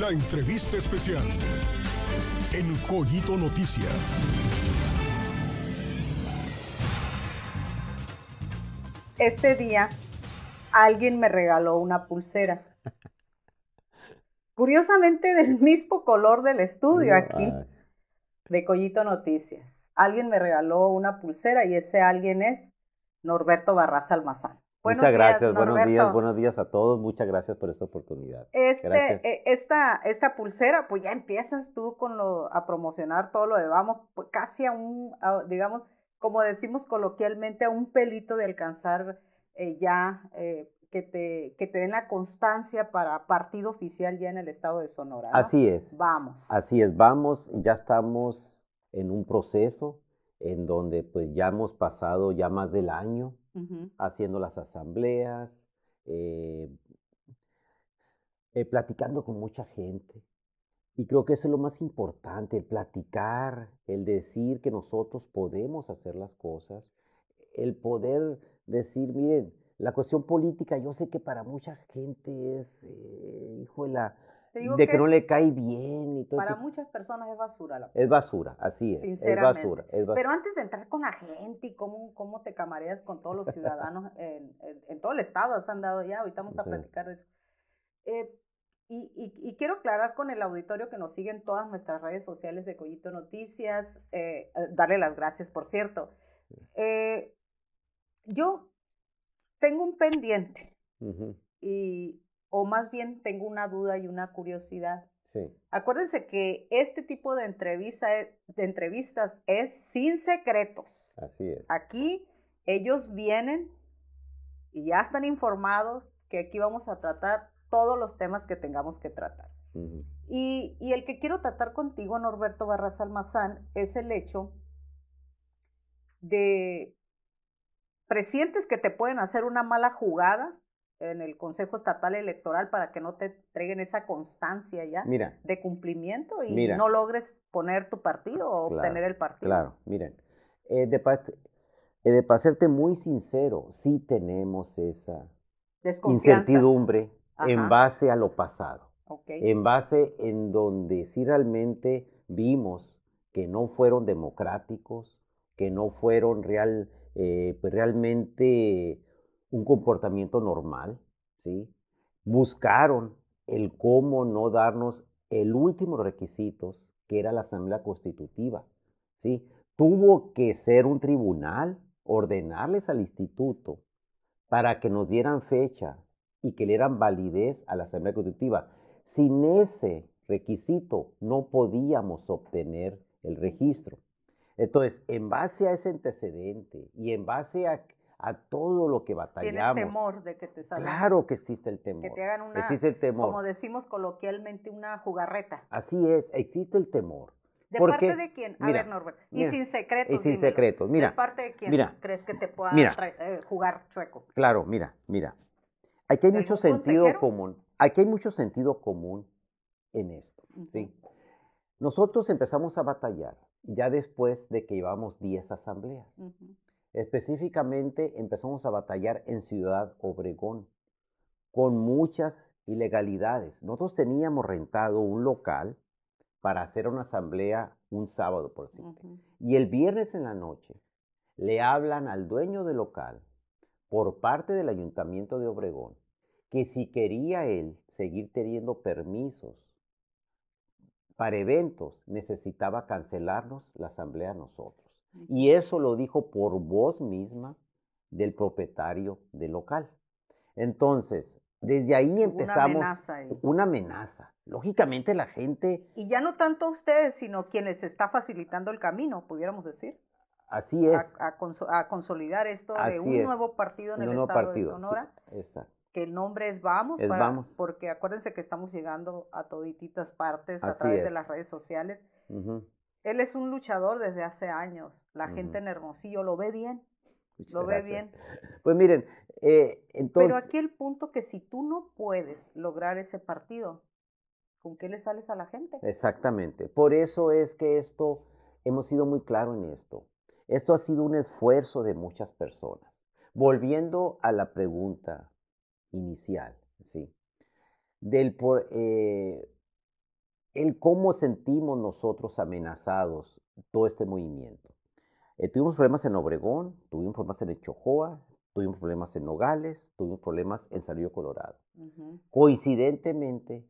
La entrevista especial en Collito Noticias. Este día alguien me regaló una pulsera. Curiosamente del mismo color del estudio aquí de Collito Noticias. Alguien me regaló una pulsera y ese alguien es Norberto Barraza Almazán. Muchas gracias, buenos días, buenos días a todos, muchas gracias por esta oportunidad. Este, eh, esta, esta pulsera, pues ya empiezas tú con lo, a promocionar todo lo de vamos, pues, casi a un, digamos, como decimos coloquialmente, a un pelito de alcanzar eh, ya eh, que, te, te den la constancia para partido oficial ya en el estado de Sonora. Así es. Vamos. Así es, vamos, ya estamos en un proceso en donde pues ya hemos pasado ya más del año haciendo las asambleas, eh, eh, platicando con mucha gente. Y creo que eso es lo más importante, el platicar, el decir que nosotros podemos hacer las cosas, el poder decir, miren, la cuestión política, yo sé que para mucha gente es, hijo eh, de la de que, no le cae bien y Para muchas personas es basura. es basura, así es. Sinceramente. Es basura, Pero antes de entrar con la gente y cómo, cómo te camareas con todos los ciudadanos en, todo el estado, has andado ya, ahorita vamos a platicar de eso. Eh, y, quiero aclarar con el auditorio que nos sigue en todas nuestras redes sociales de Collito Noticias, eh, eh, darle las gracias, por cierto. yo tengo un pendiente y o más bien tengo una duda y una curiosidad. Sí. Acuérdense que este tipo de, entrevista, eh, de entrevistas es sin secretos. Así es. Aquí ellos vienen y ya están informados que aquí vamos a tratar todos los temas que tengamos que tratar. y, y, el que quiero tratar contigo, Norberto Barras Almazán, es el hecho de presientes que te pueden hacer una mala jugada en el Consejo Estatal Electoral para que no te entreguen esa constancia ya de cumplimiento y no logres poner tu partido o obtener el partido. Claro, miren, eh, de, para eh, serte muy sincero, sí tenemos esa incertidumbre en base a lo pasado, en base en donde sí realmente vimos que no fueron democráticos, que no fueron real, eh, pues realmente un comportamiento normal, ¿sí? Buscaron el cómo no darnos el último requisito, que era la Asamblea Constitutiva, ¿sí? Tuvo que ser un tribunal, ordenarles al instituto para que nos dieran fecha y que le dieran validez a la Asamblea Constitutiva. Sin ese requisito no podíamos obtener el registro. Entonces, en base a ese antecedente y en base a a todo lo que batallamos. Tienes temor de que te salgan. Claro que existe el temor. Que te hagan una, existe el temor. como decimos coloquialmente, una jugarreta. Así es, existe el temor. ¿De parte de quién? A ver, Norbert. Y sin secretos. Y sin secretos, mira. ¿De parte de quién crees que te pueda eh, jugar chueco? Claro, mira, mira. Aquí hay mucho sentido común. Aquí hay mucho sentido común en esto, ¿sí? Nosotros empezamos a batallar ya después de que llevamos 10 asambleas. Específicamente empezamos a batallar en Ciudad Obregón con muchas ilegalidades. Nosotros teníamos rentado un local para hacer una asamblea un sábado, por sí. Y el viernes en la noche le hablan al dueño del local por parte del ayuntamiento de Obregón que si quería él seguir teniendo permisos para eventos, necesitaba cancelarnos la asamblea nosotros. Y eso lo dijo por voz misma del propietario del local. Entonces, desde ahí empezamos. Una amenaza. Lógicamente la gente. Y ya no tanto ustedes, sino quienes está facilitando el camino, pudiéramos decir. Así es. A, consolidar esto de un nuevo partido en el estado de Sonora. exacto. Que el nombre es Vamos. Vamos. Porque acuérdense que estamos llegando a todititas partes a través de las redes sociales. Él es un luchador desde hace años. La gente en Hermosillo lo ve bien. lo ve bien. Pues miren, eh, entonces... Pero aquí el punto que si tú no puedes lograr ese partido, ¿con qué le sales a la gente? Exactamente. Por eso es que esto, hemos sido muy claros en esto. Esto ha sido un esfuerzo de muchas personas. Volviendo a la pregunta inicial, ¿sí? Del por, eh, el cómo sentimos nosotros amenazados todo este movimiento. Eh, tuvimos problemas en Obregón, tuvimos problemas en Chojoa, tuvimos problemas en Nogales, tuvimos problemas en Salido Colorado. Coincidentemente,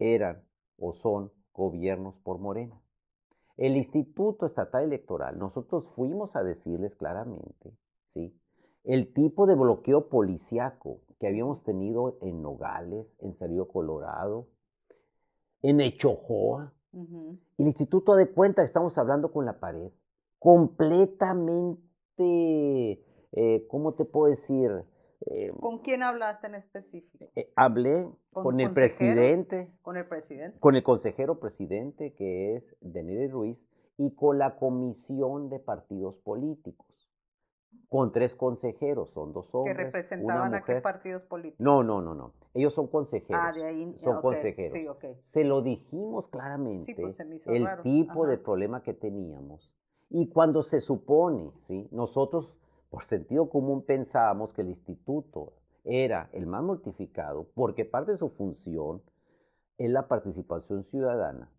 eran o son gobiernos por Morena. El Instituto Estatal Electoral, nosotros fuimos a decirles claramente, ¿sí? El tipo de bloqueo policiaco que habíamos tenido en Nogales, en Salido Colorado, en Echojoa, y el instituto de Cuentas, estamos hablando con la pared, completamente, eh, ¿cómo te puedo decir? Em, ¿Con quién hablaste en específico? Eh, hablé con, el presidente. Con el presidente. Con el consejero presidente, que es Daniel Ruiz, y con la comisión de partidos políticos con tres consejeros, son dos hombres. Que representaban a qué partidos políticos. No, no, no, no. Ellos son consejeros. Ah, de ahí. Son consejeros. Sí, Se lo dijimos claramente pues, el tipo de problema que teníamos. Y cuando se supone, ¿sí? nosotros por sentido común pensábamos que el instituto era el más mortificado porque parte de su función es la participación ciudadana,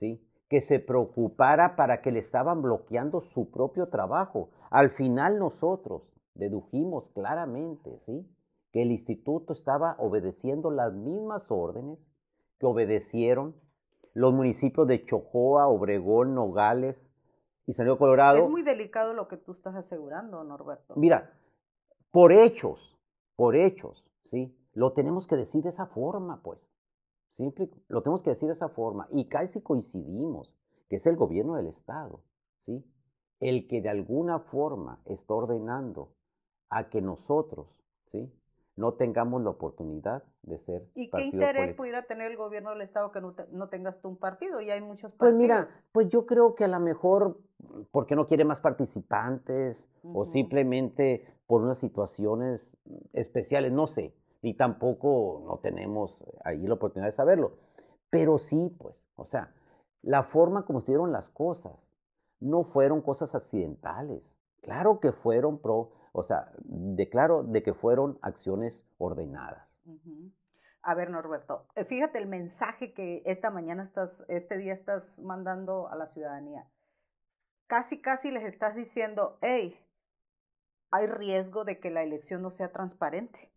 ¿sí? que se preocupara para que le estaban bloqueando su propio trabajo. Al final nosotros dedujimos claramente, ¿sí? Que el instituto estaba obedeciendo las mismas órdenes que obedecieron los municipios de Chojoa, Obregón, Nogales y San Diego Colorado. Es muy delicado lo que tú estás asegurando, Norberto. Mira, por hechos, por hechos, ¿sí? Lo tenemos que decir de esa forma, pues simple Lo tenemos que decir de esa forma. Y casi coincidimos, que es el gobierno del Estado, ¿sí? El que de alguna forma está ordenando a que nosotros, ¿sí? No tengamos la oportunidad de ser. ¿Y qué interés pudiera tener el gobierno del Estado que no, tengas tú un partido? Y hay muchos partidos. Pues mira, pues yo creo que a lo mejor mm, porque no quiere más participantes o simplemente por unas situaciones mm, especiales, no sé. Y tampoco no tenemos eh, ahí la oportunidad de saberlo. Pero sí, pues, o sea, la forma como se dieron las cosas no fueron cosas accidentales. Claro que fueron pro, o sea, claro de que fueron acciones ordenadas. A ver, Norberto, eh, fíjate el mensaje que esta mañana estás, este día estás mandando a la ciudadanía. Casi, casi les estás diciendo, hey, hay riesgo de que la elección no sea transparente.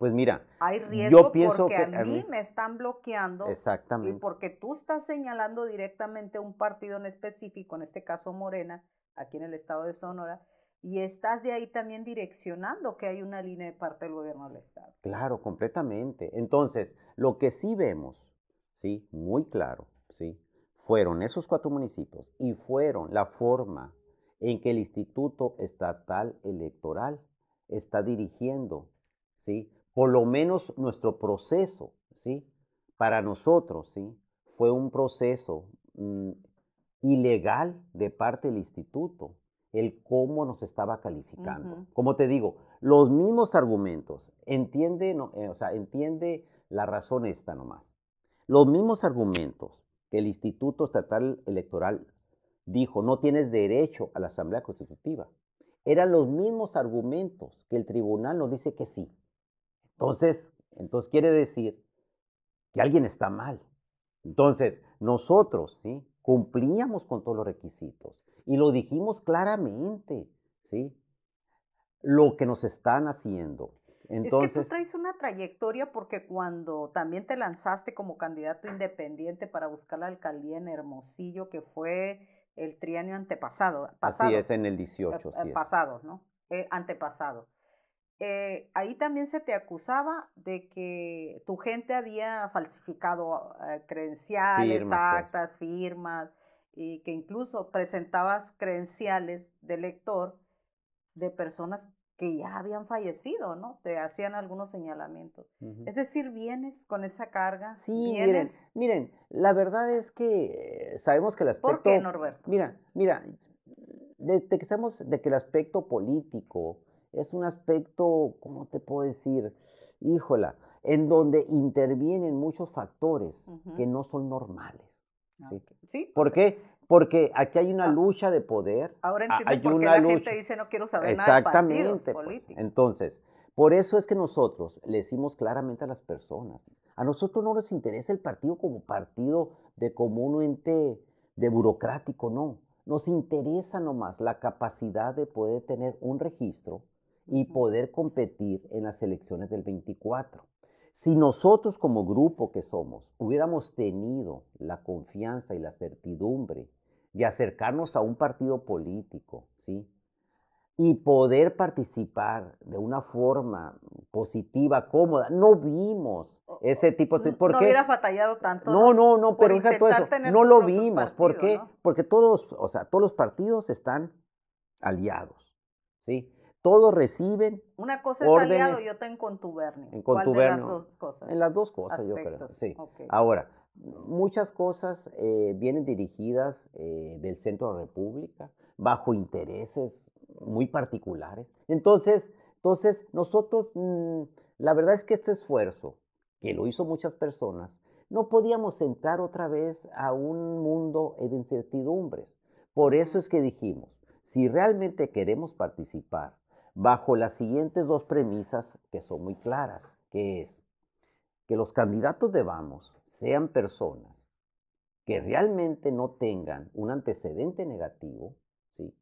Pues mira, hay yo pienso porque que a mí, me están bloqueando. Exactamente. Y porque tú estás señalando directamente un partido en específico, en este caso Morena, aquí en el estado de Sonora, y estás de ahí también direccionando que hay una línea de parte del gobierno del estado. Claro, completamente. Entonces, lo que sí vemos, sí, muy claro, sí, fueron esos cuatro municipios y fueron la forma en que el Instituto Estatal Electoral está dirigiendo, sí, por lo menos nuestro proceso, ¿sí? Para nosotros, ¿sí? Fue un proceso mm, ilegal de parte del instituto, el cómo nos estaba calificando. Como te digo, los mismos argumentos, entiende, eh, o sea, entiende la razón esta nomás. Los mismos argumentos que el Instituto Estatal Electoral dijo, no tienes derecho a la Asamblea Constitutiva, eran los mismos argumentos que el tribunal nos dice que sí. Entonces, entonces quiere decir que alguien está mal. Entonces, nosotros, ¿sí? Cumplíamos con todos los requisitos y lo dijimos claramente, ¿sí? Lo que nos están haciendo. Entonces, es que tú traes una trayectoria porque cuando también te lanzaste como candidato independiente para buscar la alcaldía en Hermosillo, que fue el trienio antepasado. así es, en el 18. Eh, pasado, ¿no? Eh, antepasado. Eh, ahí también se te acusaba de que tu gente había falsificado eh, credenciales, pues. actas, firmas, y que incluso presentabas credenciales de lector de personas que ya habían fallecido, ¿no? Te hacían algunos señalamientos. Es decir, vienes con esa carga. Sí, ¿Vienes? Miren, la verdad es que sabemos que el aspecto... ¿Por qué, Norberto? Mira, mira, de que estamos, de que el aspecto político, es un aspecto, ¿cómo te puedo decir? Híjola, en donde intervienen muchos factores que no son normales. Ah, ¿Sí? ¿Por qué? Porque aquí hay una ah. lucha de poder. Ahora entiendo hay una dice no quiero saber nada de pues. Entonces, por eso es que nosotros le decimos claramente a las personas, a nosotros no nos interesa el partido como partido de común ente de burocrático, no. Nos interesa nomás la capacidad de poder tener un registro y poder competir en las elecciones del 24. Si nosotros como grupo que somos hubiéramos tenido la confianza y la certidumbre de acercarnos a un partido político, ¿sí? Y poder participar de una forma positiva, cómoda. No vimos ese tipo de... ¿por no hubiera tanto. No, no, no, pero No lo vimos. ¿Por qué? Porque todos, o sea, todos los partidos están aliados, ¿sí? todos reciben. Una cosa es aliado y otra en contubernio. En contubernio. ¿Cuál las dos cosas? En las dos cosas, yo creo. Sí. Ahora, muchas cosas eh, vienen dirigidas eh, del centro de la República bajo intereses muy particulares. Entonces, entonces nosotros, mm, la verdad es que este esfuerzo, que lo hizo muchas personas, no podíamos entrar otra vez a un mundo de incertidumbres. Por eso es que dijimos, si realmente queremos participar bajo las siguientes dos premisas que son muy claras, que es que los candidatos de Vamos sean personas que realmente no tengan un antecedente negativo, ¿sí?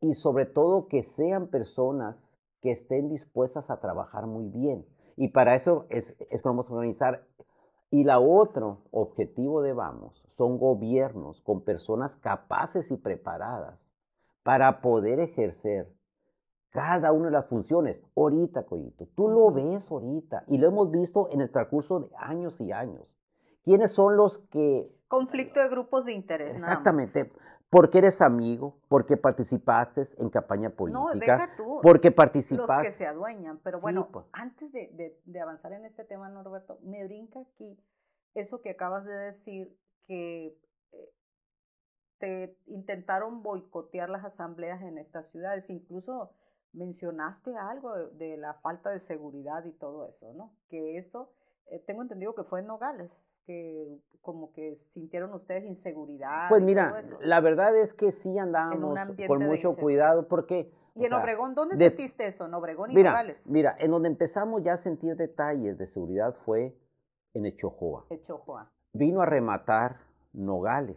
Y sobre todo que sean personas que estén dispuestas a trabajar muy bien. Y para eso es, es que vamos a organizar. Y la otro objetivo de Vamos son gobiernos con personas capaces y preparadas para poder ejercer cada una de las funciones. Ahorita, Coyito, tú lo ves ahorita y lo hemos visto en el transcurso de años y años. ¿Quiénes son los que... Conflicto de grupos de interés. Exactamente. Porque eres amigo, porque participaste en campaña política. No, deja tú. Porque participaste. Los que se adueñan. Pero bueno, pues. antes de, de avanzar en este tema, Norberto, me brinca aquí eso que acabas de decir, que eh, te intentaron boicotear las asambleas en estas ciudades. Incluso mencionaste algo de, la falta de seguridad y todo eso, ¿no? Que eso, eh, tengo entendido que fue en Nogales, que como que sintieron ustedes inseguridad. Pues mira, la verdad es que sí andábamos con mucho cuidado porque... ¿Y en Obregón dónde sentiste eso? ¿En Obregón y Nogales? Mira, en donde empezamos ya a sentir detalles de seguridad fue en Echojoa. Echojoa. Vino a rematar Nogales.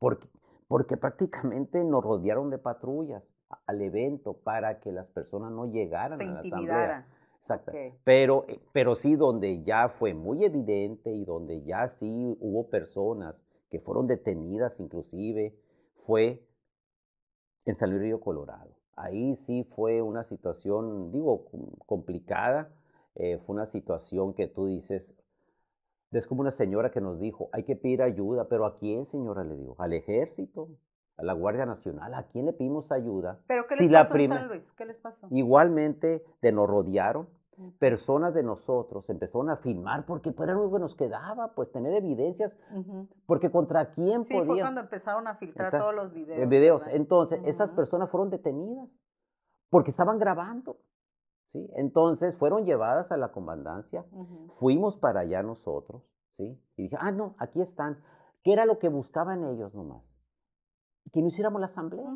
porque, porque prácticamente nos rodearon de patrullas al evento para que las personas no llegaran a la asamblea. Exacto. Pero, eh, pero sí donde ya fue muy evidente y donde ya sí hubo personas que fueron detenidas inclusive fue en San Luis Río Colorado. Ahí sí fue una situación, digo, complicada. Eh, fue una situación que tú dices, es como una señora que nos dijo, hay que pedir ayuda, pero ¿a quién, señora? Le digo, al ejército, a la Guardia Nacional, ¿a quién le pedimos ayuda? ¿Pero qué les pasó la Luis? ¿Qué les pasó? Igualmente, de nos rodearon, personas de nosotros empezaron a filmar porque pues, era lo que nos quedaba, pues tener evidencias, porque contra quién sí, Fue cuando empezaron a filtrar todos los videos. Entonces, esas personas fueron detenidas porque estaban grabando. Entonces fueron llevadas a la comandancia, fuimos para allá nosotros, ¿sí? Y dije, ah, no, aquí están. ¿Qué era lo que buscaban ellos nomás? Que no hiciéramos la asamblea.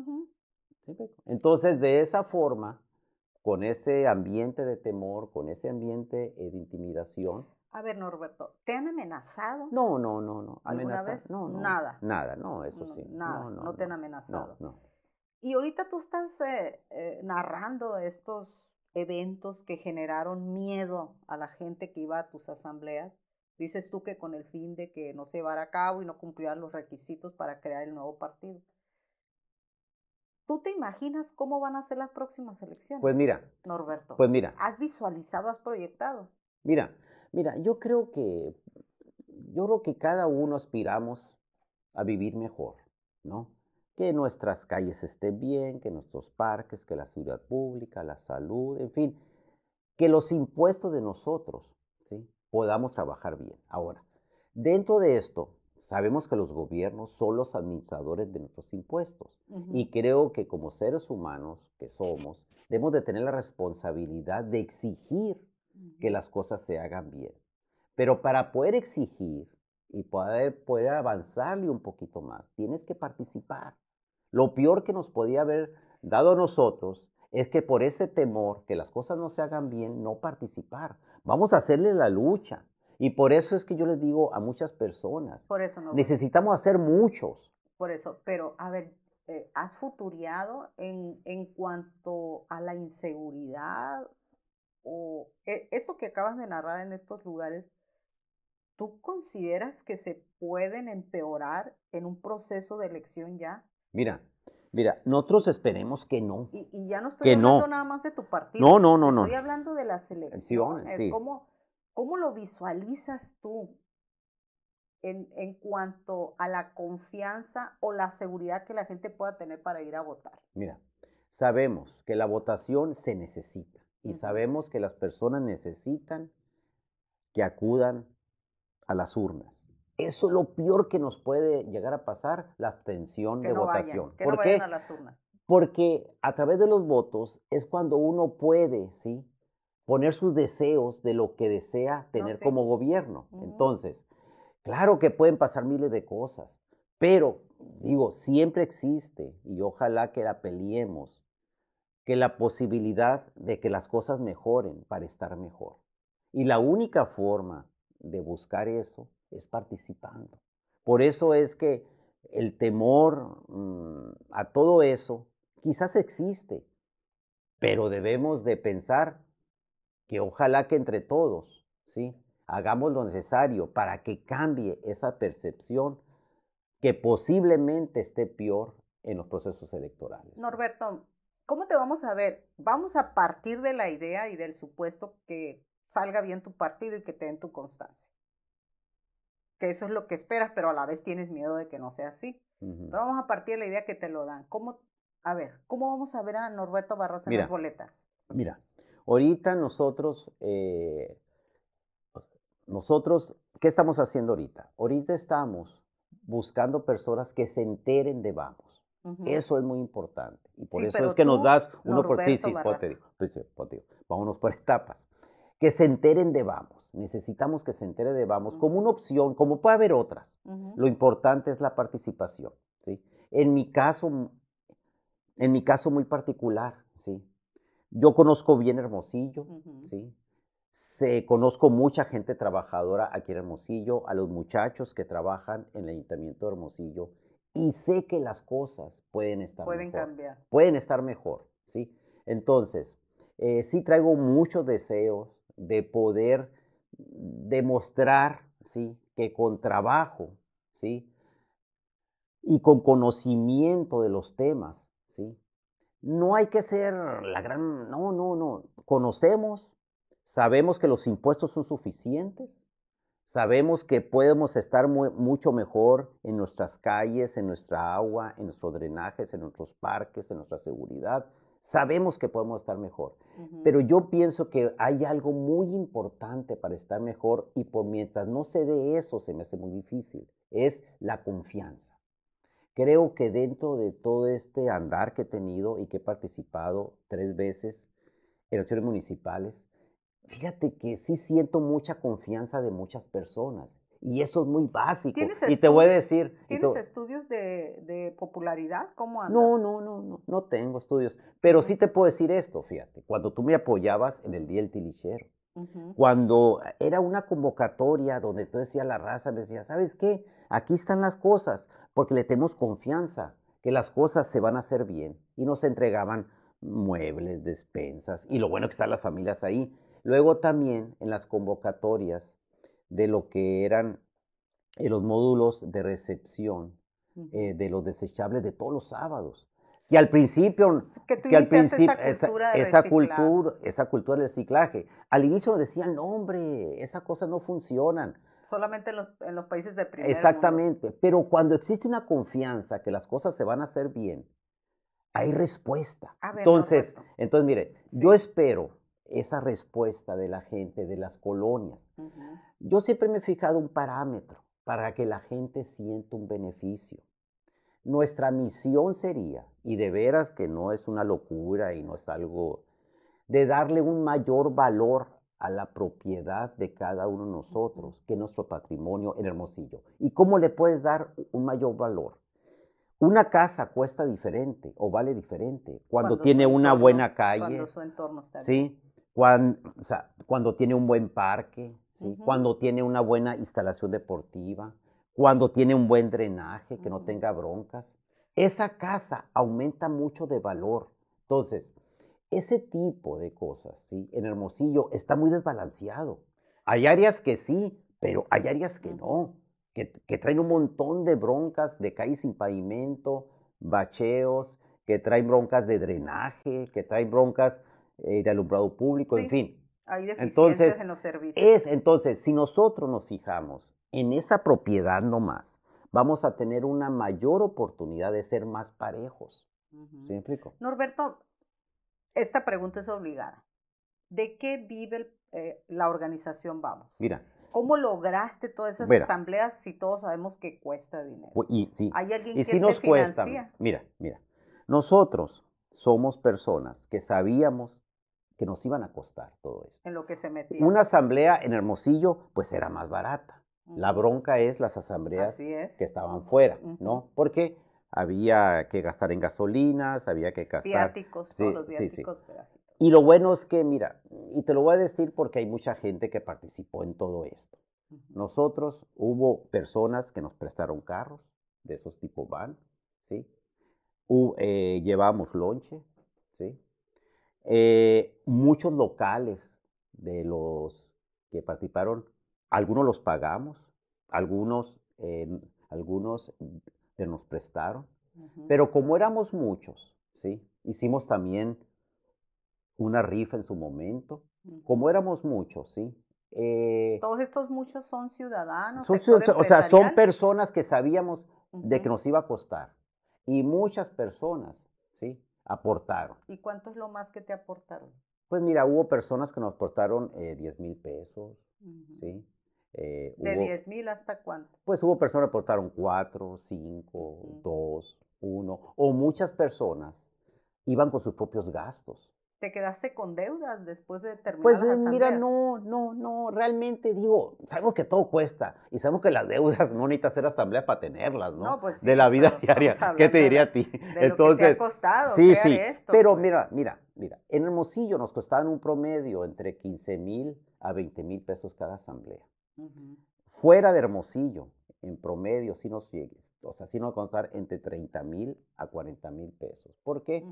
Entonces, de esa forma, con ese ambiente de temor, con ese ambiente eh, de intimidación. A ver, Norberto, ¿te han amenazado? No, no, no, no. No, nada. Nada, no, eso sí. Nada, no, no, no te han amenazado. Y ahorita tú estás eh, eh, narrando estos eventos que generaron miedo a la gente que iba a tus asambleas? Dices tú que con el fin de que no se llevara a cabo y no cumplieran los requisitos para crear el nuevo partido. ¿Tú te imaginas cómo van a ser las próximas pues elecciones? Pues mira, Norberto. Pues mira. ¿Has visualizado, has proyectado? Mira, mira, yo creo que yo creo que cada uno aspiramos a vivir mejor, ¿no? que nuestras calles estén bien, que nuestros parques, que la seguridad pública, la salud, en fin, que los impuestos de nosotros podamos trabajar bien. Ahora, dentro de esto, sabemos que los gobiernos son los administradores de nuestros impuestos y creo que como seres humanos que somos, debemos de tener la responsabilidad de exigir que las cosas se hagan bien. Pero para poder exigir y poder, poder avanzarle un poquito más, tienes que participar. Lo peor que nos podía haber dado a nosotros es que por ese temor que las cosas no se hagan bien, no participar. Vamos a hacerle la lucha. Y por eso es que yo les digo a muchas personas, por eso no, necesitamos hacer muchos. Por eso, pero a ver, eh, ¿has futuriado en, en cuanto a la inseguridad o eh, esto que acabas de narrar en estos lugares? ¿Tú consideras que se pueden empeorar en un proceso de elección ya? Mira, mira, nosotros esperemos que no. Y, ya no estoy hablando nada más de tu partido. No, no, no, Estoy hablando de la selección. ¿Cómo, lo visualizas tú en, en, cuanto a la confianza o la seguridad que la gente pueda tener para ir a votar? Mira, sabemos que la votación se necesita y sabemos que las personas necesitan que acudan a las urnas. Eso es lo peor que nos puede llegar a pasar, la abstención de votación. ¿Por Porque a través de los votos es cuando uno puede, ¿sí? Poner sus deseos de lo que desea tener como gobierno. Entonces, claro que pueden pasar miles de cosas, pero digo, siempre existe, y ojalá que la peleemos, que la posibilidad de que las cosas mejoren para estar mejor. Y la única forma de buscar eso es participando. Por eso es que el temor mm, a todo eso quizás existe, pero debemos de pensar que ojalá que entre todos, ¿sí? Hagamos lo necesario para que cambie esa percepción que posiblemente esté peor en los procesos electorales. Norberto, ¿cómo te vamos a ver? Vamos a partir de la idea y del supuesto que salga bien tu partido y que te den tu constancia que eso es lo que esperas, pero a la vez tienes miedo de que no sea así. Pero vamos a partir de la idea que te lo dan. ¿Cómo, a ver, ¿cómo vamos a ver a Norberto Barroso en las boletas? Mira, ahorita nosotros, eh, nosotros, ¿qué estamos haciendo ahorita? Ahorita estamos buscando personas que se enteren de Vamos. Eso es muy importante. Y por eso es que nos das uno Norberto por sí, sí, pues, vámonos por etapas que se enteren de Vamos. Necesitamos que se entere de Vamos como una opción, como puede haber otras. Lo importante es la participación. ¿sí? En mi caso, en mi caso muy particular, ¿sí? yo conozco bien Hermosillo, ¿sí? conozco mucha gente trabajadora aquí en Hermosillo, a los muchachos que trabajan en el Ayuntamiento de Hermosillo, y sé que las cosas pueden estar pueden cambiar. Pueden estar mejor, ¿sí? Entonces, eh, sí traigo muchos deseos de poder demostrar, ¿sí? Que con trabajo, ¿sí? Y con conocimiento de los temas, ¿sí? No hay que ser la gran, no, no, no, conocemos, sabemos que los impuestos son suficientes, sabemos que podemos estar mucho mejor en nuestras calles, en nuestra agua, en nuestros drenajes, en nuestros parques, en nuestra seguridad, Sabemos que podemos estar mejor, pero yo pienso que hay algo muy importante para estar mejor y por mientras no se de eso se me hace muy difícil, es la confianza. Creo que dentro de todo este andar que he tenido y que he participado tres veces en elecciones municipales, fíjate que sí siento mucha confianza de muchas personas y eso es muy básico. y te voy a decir... ¿Tienes estudios de, popularidad? ¿Cómo andas? No, no, no, no, no tengo estudios. Pero sí te puedo decir esto, fíjate. Cuando tú me apoyabas en el Día del Tilichero, cuando era una convocatoria donde tú decías la raza, me decías, ¿sabes qué? Aquí están las cosas, porque le tenemos confianza que las cosas se van a hacer bien. Y nos entregaban muebles, despensas, y lo bueno que están las familias ahí. Luego también en las convocatorias de lo que eran eh, los módulos de recepción eh, de los desechables de todos los sábados. Y al principio, que, esa cultura, esa, cultura, esa cultura del reciclaje, al inicio decían, no hombre, esas cosas no funcionan. Solamente en los, países de primer Exactamente, pero cuando existe una confianza que las cosas se van a hacer bien, hay respuesta. entonces, pues, entonces, mire, yo espero esa respuesta de la gente, de las colonias. Yo siempre me he fijado un parámetro para que la gente sienta un beneficio. Nuestra misión sería, y de veras que no es una locura y no es algo, de darle un mayor valor a la propiedad de cada uno de nosotros, que nuestro patrimonio en Hermosillo. ¿Y cómo le puedes dar un mayor valor? Una casa cuesta diferente o vale diferente cuando, tiene una buena calle. Cuando su entorno está Sí, cuando, tiene un buen parque, cuando tiene una buena instalación deportiva, cuando tiene un buen drenaje, que no tenga broncas. Esa casa aumenta mucho de valor. Entonces, ese tipo de cosas, ¿sí? En Hermosillo está muy desbalanceado. Hay áreas que sí, pero hay áreas que no, que, que traen un montón de broncas de calles sin pavimento, bacheos, que traen broncas de drenaje, que traen broncas eh, de alumbrado público, en fin. Hay deficiencias en los servicios. Es, entonces, si nosotros nos fijamos en esa propiedad nomás, vamos a tener una mayor oportunidad de ser más parejos. me Norberto, esta pregunta es obligada. ¿De qué vive eh, la organización Vamos? Mira, ¿Cómo lograste todas esas asambleas si todos sabemos que cuesta dinero? Y, y si nos cuesta, Mira, mira, nosotros somos personas que sabíamos que nos iban a costar todo esto. En lo que se metía. Una asamblea en Hermosillo, pues era más barata. La bronca es las asambleas que estaban fuera, ¿no? Porque había que gastar en gasolinas, había que gastar... Viáticos, todos los viáticos. Y lo bueno es que, mira, y te lo voy a decir porque hay mucha gente que participó en todo esto. Nosotros hubo personas que nos prestaron carros, de esos tipos van, ¿sí? Eh, llevamos lonche, ¿sí? Eh, muchos locales de los que participaron, algunos los pagamos, algunos, eh, algunos se nos prestaron, pero como éramos muchos, ¿sí? hicimos también una rifa en su momento, como éramos muchos, ¿sí? Eh, Todos estos muchos son ciudadanos. o sea, son personas que sabíamos de que nos iba a costar. Y muchas personas ¿Y cuánto es lo más que te aportaron? Pues mira, hubo personas que nos aportaron 10 eh, mil pesos, ¿sí? Eh, ¿De 10 mil hasta cuánto? Pues hubo personas que aportaron 4, 5, 2, 1, o muchas personas iban con sus propios gastos te quedaste con deudas después de pues, terminar. Pues mira, no, no, no, realmente digo, sabemos que todo cuesta y sabemos que las deudas no necesitas hacer asamblea para tenerlas, ¿no? no pues de la vida diaria. ¿Qué te diría a ti? Entonces, ha costado sí, sí. pero pues. mira, mira, mira, en Hermosillo nos costaban un promedio entre 15 mil a 20 mil pesos cada asamblea. Fuera de Hermosillo, en promedio, sí nos llegues, o sea, sino contar entre 30 mil a 40 mil pesos. ¿Por qué?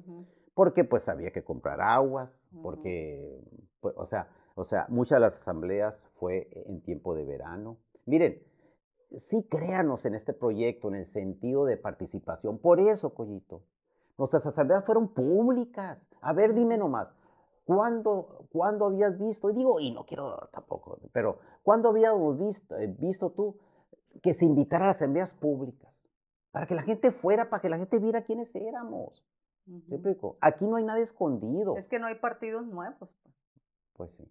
Porque pues había que comprar aguas, porque, pues, o, sea, o sea, muchas de las asambleas fue e, en tiempo de verano. Miren, sí créanos en este proyecto, en el sentido de participación. Por eso, Collito, nuestras asambleas fueron públicas. A ver, dime nomás, ¿cuándo, ¿cuándo habías visto? Y digo, y no quiero tampoco, pero ¿cuándo habíamos visto, eh, visto tú que se invitaran a las asambleas públicas? para que la gente fuera, para que la gente viera quiénes éramos. Aquí no hay nada escondido. Es que no hay partidos nuevos. Pues, pues sí.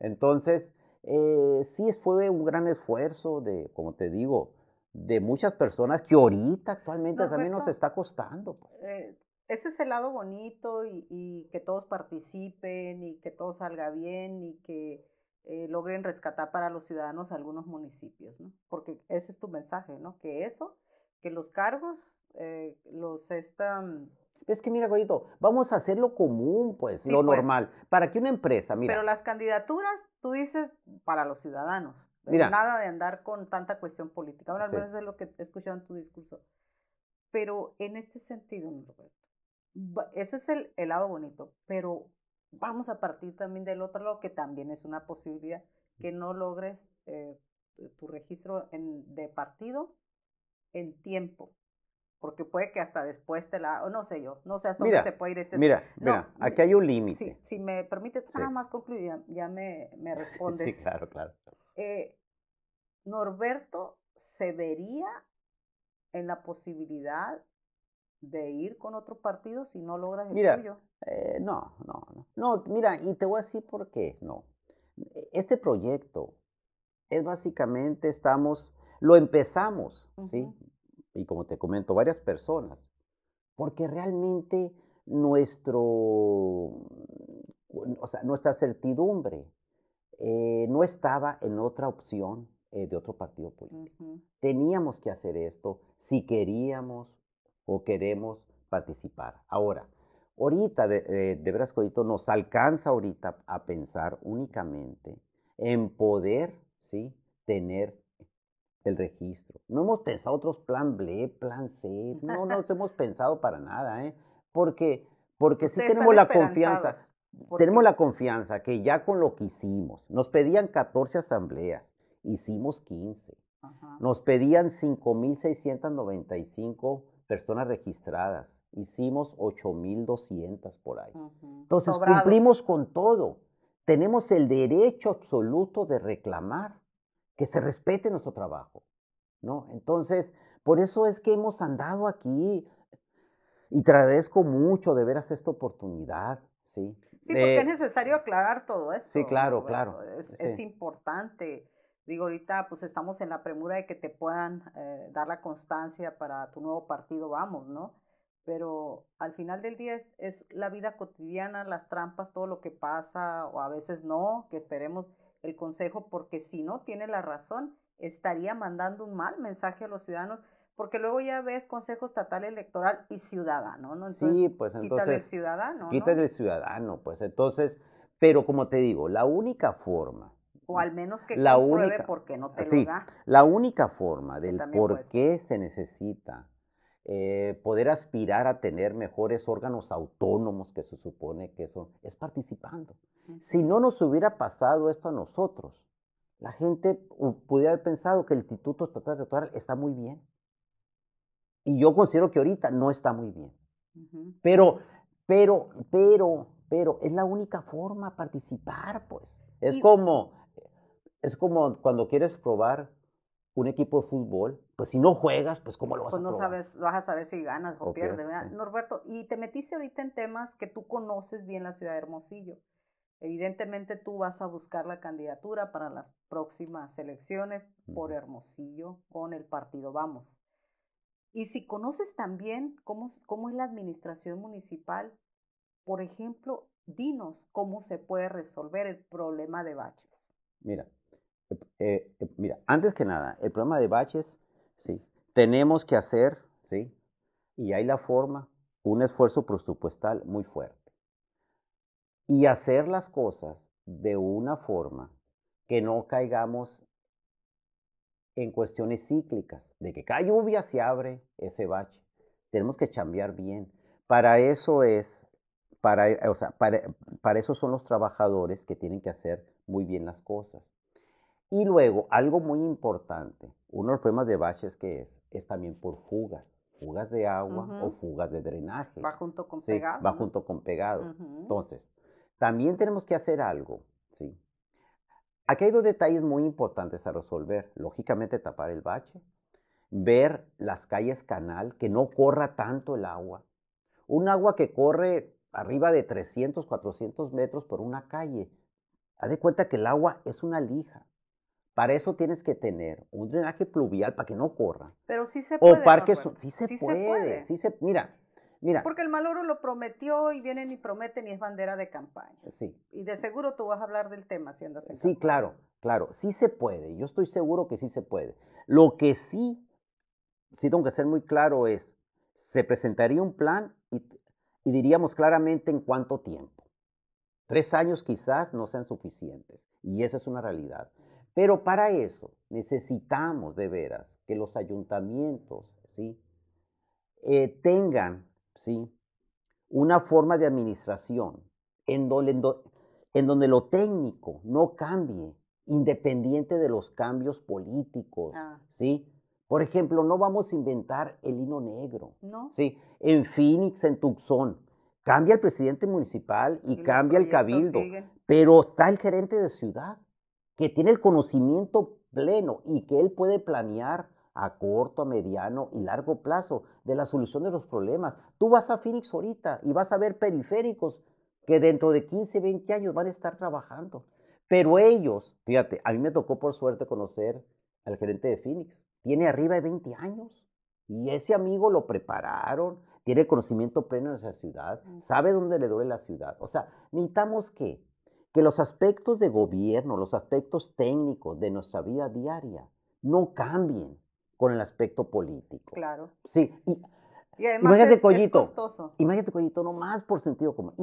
Entonces, eh, sí fue un gran esfuerzo de, como te digo, de muchas personas que ahorita actualmente también nos está costando. Pues. Eh, ese es el lado bonito y, que todos participen y que todo salga bien y que eh, logren rescatar para los ciudadanos algunos municipios, ¿no? Porque ese es tu mensaje, ¿no? Que eso los cargos, eh, los están... Mm, es que mira, Goyito, vamos a hacer lo común, pues, lo pues. normal. Para que una empresa, mira. Pero las candidaturas, tú dices, para los ciudadanos. Eh, mira, nada de andar con tanta cuestión política. Ahora, al menos es lo que he escuchado en tu discurso. Pero en este sentido, Roberto, ese es el, el lado bonito, pero vamos a partir también del otro lado, que también es una posibilidad mm. que no logres eh, tu registro en, de partido en tiempo. Porque puede que hasta después te la, no sé yo, no sé hasta dónde se puede ir este. Mira, mira, aquí hay un límite. Si, me permites, nada más concluir, ya, me, me, respondes. sí, claro, claro. Eh, Norberto se vería en la posibilidad de ir con otro partido si no logras el mira, eh, no, no, no. No, mira, y te voy a decir por qué. No. E, este proyecto es básicamente, estamos lo empezamos, ¿sí? Y como te comento, varias personas, porque realmente nuestro, mm, nuestra certidumbre eh, no estaba en otra opción eh, de otro partido político. Teníamos que hacer esto si queríamos o queremos participar. Ahora, ahorita, de, eh, veras, nos alcanza ahorita a pensar únicamente en poder, ¿sí? Tener el registro. No hemos pensado otros plan B, plan C, no nos hemos pensado para nada, ¿eh? Porque, porque sí tenemos la confianza, tenemos la confianza que ya con lo que hicimos, nos pedían 14 asambleas, hicimos 15, nos pedían 5.695 personas registradas, hicimos 8.200 por ahí. Entonces cumplimos con todo, tenemos el derecho absoluto de reclamar que se respete nuestro trabajo, ¿no? Entonces, por eso es que hemos andado aquí y te agradezco mucho de veras esta oportunidad, ¿sí? Sí, porque es necesario aclarar todo eso. Sí, claro, claro. Es, importante. Digo, ahorita pues estamos en la premura de que te puedan eh, dar la constancia para tu nuevo partido, vamos, ¿no? Pero al final del día es la vida cotidiana, las trampas, todo lo que pasa, o a veces no, que esperemos el Consejo, porque si no tiene la razón, estaría mandando un mal mensaje a los ciudadanos, porque luego ya ves Consejo Estatal Electoral y Ciudadano, ¿no? sí, pues entonces. Quítale el ciudadano. Quítale el ciudadano, pues entonces. Pero como te digo, la única forma. O al menos que la única, por qué no te sí, lo da. La única forma del por qué se necesita eh, poder aspirar a tener mejores órganos autónomos que se supone que son, es participando. Si no nos hubiera pasado esto a nosotros, la gente pudiera haber pensado que el Instituto Estatal Electoral está muy bien. Y yo considero que ahorita no está muy bien. Pero, pero, pero, pero, es la única forma de participar, pues. Es como, es como cuando quieres probar un equipo de fútbol, pues si no juegas, pues cómo lo vas pues a no sabes, vas a saber si ganas o pierdes. Norberto, y te metiste ahorita en temas que tú conoces bien la ciudad de Hermosillo. Evidentemente tú vas a buscar la candidatura para las próximas elecciones por Hermosillo con el partido Vamos. Y si conoces también cómo, cómo es la administración municipal, por ejemplo, dinos cómo se puede resolver el problema de baches. Mira, eh, eh, mira, antes que nada, el problema de baches, ¿sí? tenemos que hacer, ¿sí? y hay la forma, un esfuerzo presupuestal muy fuerte. Y hacer las cosas de una forma que no caigamos en cuestiones cíclicas, de que cada lluvia se abre ese bache. Tenemos que chambear bien. Para eso es, para, para, para eso son los trabajadores que tienen que hacer muy bien las cosas. Y luego, algo muy importante, uno de los problemas de baches que es, es también por fugas, fugas de agua o fugas de drenaje. Va junto con pegado. Va junto con pegado. Entonces, también tenemos que hacer algo, ¿sí? Aquí hay dos detalles muy importantes a resolver. Lógicamente, tapar el bache, ver las calles canal, que no corra tanto el agua. Un agua que corre arriba de 300, 400 metros por una calle. Haz de cuenta que el agua es una lija. Para eso tienes que tener un drenaje pluvial para que no corra. Pero sí se puede. O parques, sí, se, puede, mira, mira. Porque el Maloro lo prometió y vienen y prometen y es bandera de campaña. Eh, sí. Y de seguro tú vas a hablar del tema haciendo Sí, claro, claro. Sí se puede. Yo estoy seguro que sí se puede. Lo que sí, sí tengo que ser muy claro es, se presentaría un plan y diríamos claramente en cuánto tiempo. Tres años quizás no sean suficientes. Y esa es una realidad. Pero para eso necesitamos de veras que los ayuntamientos ¿sí? Eh, tengan una forma de administración en donde, lo técnico no cambie, independiente de los cambios políticos, ah. Por ejemplo, no vamos a inventar el hino negro, En Phoenix, en Tucson, cambia el presidente municipal y, cambia el cabildo, pero está el gerente de ciudad, que tiene el conocimiento pleno y que él puede planear a corto, a mediano y largo plazo de la solución de los problemas. Tú vas a Phoenix ahorita y vas a ver periféricos que dentro de 15, 20 años van a estar trabajando. Pero ellos, fíjate, a mí me tocó por suerte conocer al gerente de Phoenix. Tiene arriba de 20 años y ese amigo lo prepararon, tiene conocimiento pleno de esa ciudad, sabe dónde le duele la ciudad. O sea, necesitamos que que los aspectos de gobierno, los aspectos técnicos de nuestra vida diaria no cambien con el aspecto político. Claro. Sí. Y, imagínate, Imagínate, Collito, no más por sentido común.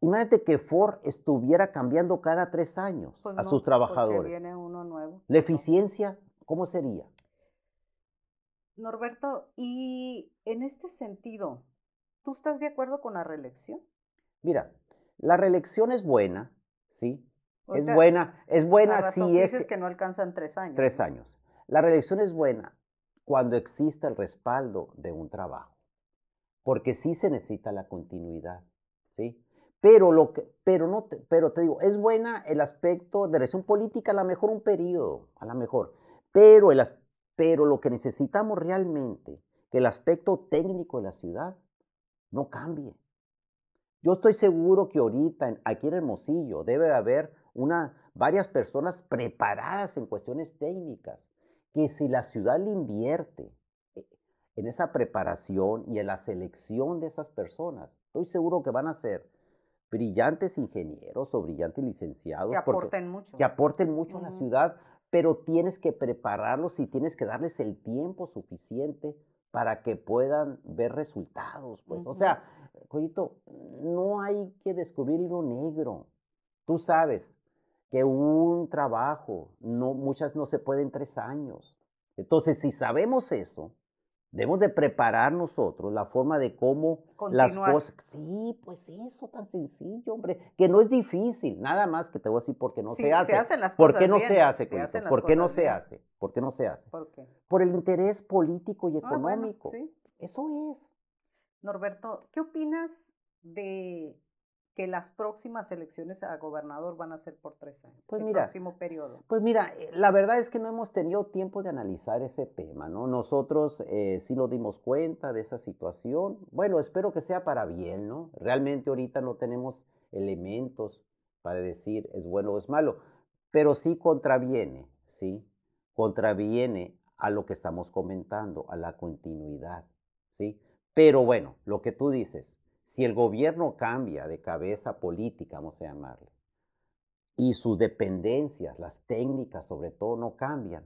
Imagínate que Ford estuviera cambiando cada tres años pues a sus trabajadores. uno nuevo. La eficiencia, ¿cómo sería? Norberto, y en este sentido, ¿tú estás de acuerdo con la reelección? Mira, la reelección es buena ¿sí? es buena, es buena si es... que no alcanzan tres años. Tres años. La reelección es buena cuando exista el respaldo de un trabajo, porque sí se necesita la continuidad, ¿sí? Pero, lo que, pero, no te, pero te digo, es buena el aspecto de elección política, a lo mejor un periodo, a lo mejor, pero, el, pero lo que necesitamos realmente, que el aspecto técnico de la ciudad no cambie. Yo estoy seguro que ahorita aquí en Hermosillo debe haber una, varias personas preparadas en cuestiones técnicas, que si la ciudad le invierte eh, en esa preparación y en la selección de esas personas, estoy seguro que van a ser brillantes ingenieros o brillantes licenciados. Que aporten mucho. Que aporten mucho a la ciudad, pero tienes que prepararlos y tienes que darles el tiempo suficiente para que puedan ver resultados, pues. O sea, Coyito, no hay que descubrir lo negro. Tú sabes que un trabajo, no, muchas no se pueden tres años. Entonces, si sabemos eso, Debemos de preparar nosotros la forma de cómo las cosas. Sí, pues eso tan sencillo, hombre, que no es difícil, nada más que te voy a decir porque no se hace. Se hacen ¿Por qué no se hace, se hacen ¿Por qué no se hace? ¿Por qué no se hace? ¿Por qué? Por el interés político y ah, económico. Eso es. Norberto, ¿qué opinas de que las próximas elecciones a gobernador van a ser por tres años, pues mira, próximo periodo. Pues mira, eh, la verdad es que no hemos tenido tiempo de analizar ese tema, ¿no? Nosotros eh, sí nos dimos cuenta de esa situación. Bueno, espero que sea para bien, ¿no? Realmente ahorita no tenemos elementos para decir es bueno o es malo, pero sí contraviene, ¿sí? Contraviene a lo que estamos comentando, a la continuidad, ¿sí? Pero bueno, lo que tú dices, si el gobierno cambia de cabeza política, vamos a llamarle, y sus dependencias, las técnicas sobre todo, no cambian,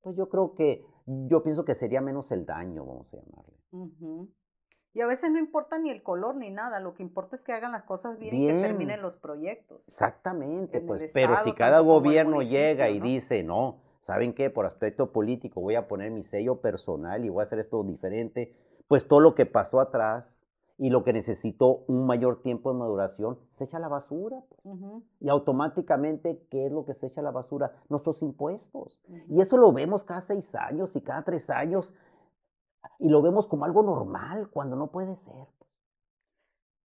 pues yo creo que, yo pienso que sería menos el daño, vamos a llamarle. Y a veces no importa ni el color ni nada, lo que importa es que hagan las cosas bien, y que terminen los proyectos. Exactamente, pues, pero si cada gobierno llega y dice, no, ¿saben qué? Por aspecto político voy a poner mi sello personal y voy a hacer esto diferente, pues todo lo que pasó atrás y lo que necesitó un mayor tiempo de maduración, se echa a la basura. Pues. Y automáticamente, ¿qué es lo que se echa a la basura? Nuestros impuestos. Y eso lo vemos cada seis años y cada tres años. Y lo vemos como algo normal cuando no puede ser. Pues.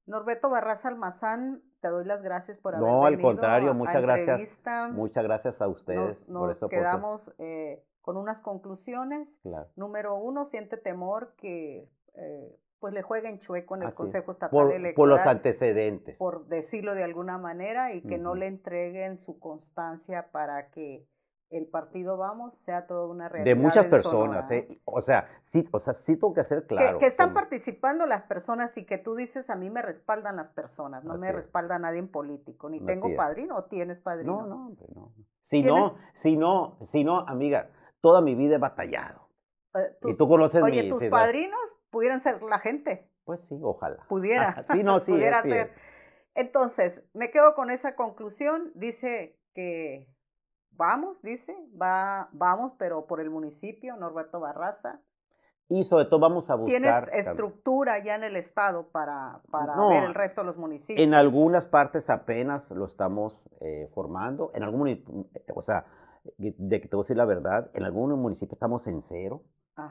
Norberto Barras Almazán, te doy las gracias por haber No, al contrario, muchas gracias. Muchas gracias a ustedes. Nos, nos por quedamos eh, con unas conclusiones. Número uno, siente temor que eh, pues le jueguen chueco en el Consejo Estatal por, Electoral. Por los antecedentes. Por decirlo de alguna manera y que no le entreguen su constancia para que el partido Vamos sea toda una realidad. De muchas personas, eh, o, sea, sí, o sea, sí tengo que hacer claro. Que, están participando las personas y que tú dices, a mí me respaldan las personas, no me respalda nadie en político, ni tengo padrino, o tienes padrino. No, no, no. Si no, si no, si no, amiga, toda mi vida he batallado. Eh, y tú conoces oye, tus padrinos pudieran ser la gente. Pues sí, ojalá. Pudiera. sí, no, sí. sí, Entonces, me quedo con esa conclusión. Dice que vamos, dice, va, vamos, pero por el municipio, Norberto Barraza. Y sobre todo vamos a buscar. Tienes estructura ya en el Estado para, para ver el resto de los municipios. En algunas partes apenas lo estamos eh, formando. En algún eh, o sea, de que te voy a decir la verdad, en algunos municipios estamos en cero.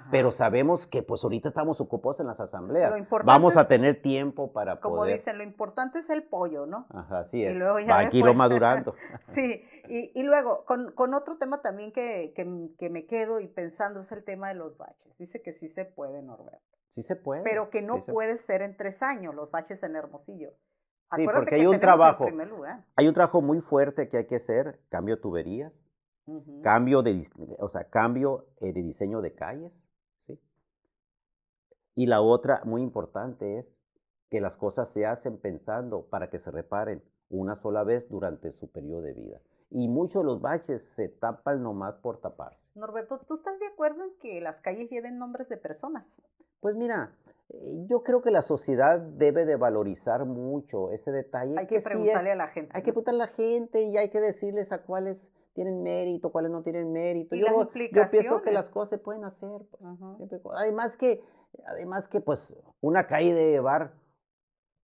Pero sabemos que pues ahorita estamos ocupados en las asambleas. Vamos a tener tiempo para poder... Como dicen, lo importante es el pollo, ¿no? Ajá, así es. Y luego ya Va aquí lo madurando. sí, y, y luego, con, otro tema también que, me quedo y pensando es el tema de los baches. Dice que sí se puede, Norberto. Sí se puede. Pero que no puede ser en tres años los baches en Hermosillo. sí, porque hay un trabajo. Hay un trabajo muy fuerte que hay que hacer, cambio tuberías, Cambio de, sea, cambio eh, de diseño de calles, ¿sí? Y la otra muy importante es que las cosas se hacen pensando para que se reparen una sola vez durante su periodo de vida. Y muchos de los baches se tapan nomás por taparse. Norberto, ¿tú estás de acuerdo en que las calles lleven nombres de personas? Pues mira, eh, yo creo que la sociedad debe de valorizar mucho ese detalle. Hay que, preguntarle a la gente. Hay que preguntarle a la gente y hay que decirles a cuáles tienen mérito, cuáles no tienen mérito. yo, yo, pienso que las cosas se pueden hacer. Pues, además que, además que pues una calle debe llevar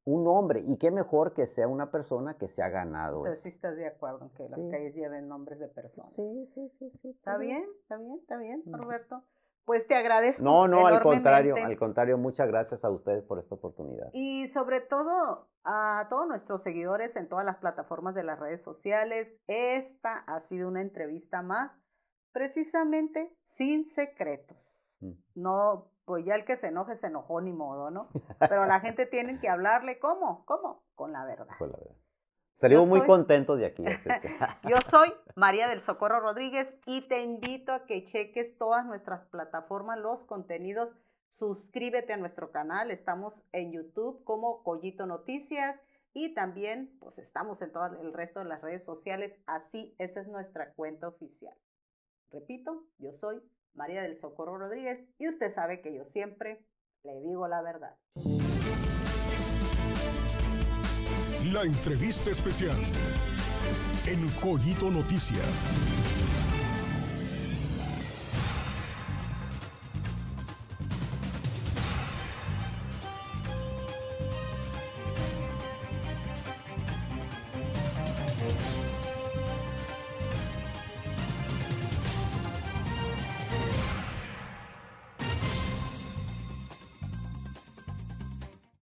un nombre y qué mejor que sea una persona que se ha ganado. Entonces estás de acuerdo en que las calles lleven nombres de personas. Sí, sí, sí, sí. Está, bien? está bien, está bien, Roberto pues te agradezco. No, no, al contrario, al contrario, muchas gracias a ustedes por esta oportunidad. Y sobre todo a todos nuestros seguidores en todas las plataformas de las redes sociales, esta ha sido una entrevista más, precisamente sin secretos. Mm. No, pues ya el que se enoje se enojó ni modo, ¿no? Pero la gente tiene que hablarle, ¿cómo? ¿Cómo? Con la verdad. Con la verdad. Salimos muy contentos de aquí. yo soy María del Socorro Rodríguez y te invito a que cheques todas nuestras plataformas, los contenidos. Suscríbete a nuestro canal. Estamos en YouTube como Collito Noticias y también pues estamos en todo el resto de las redes sociales. Así, esa es nuestra cuenta oficial. Repito, yo soy María del Socorro Rodríguez y usted sabe que yo siempre le digo la verdad. La entrevista especial en Collito Noticias.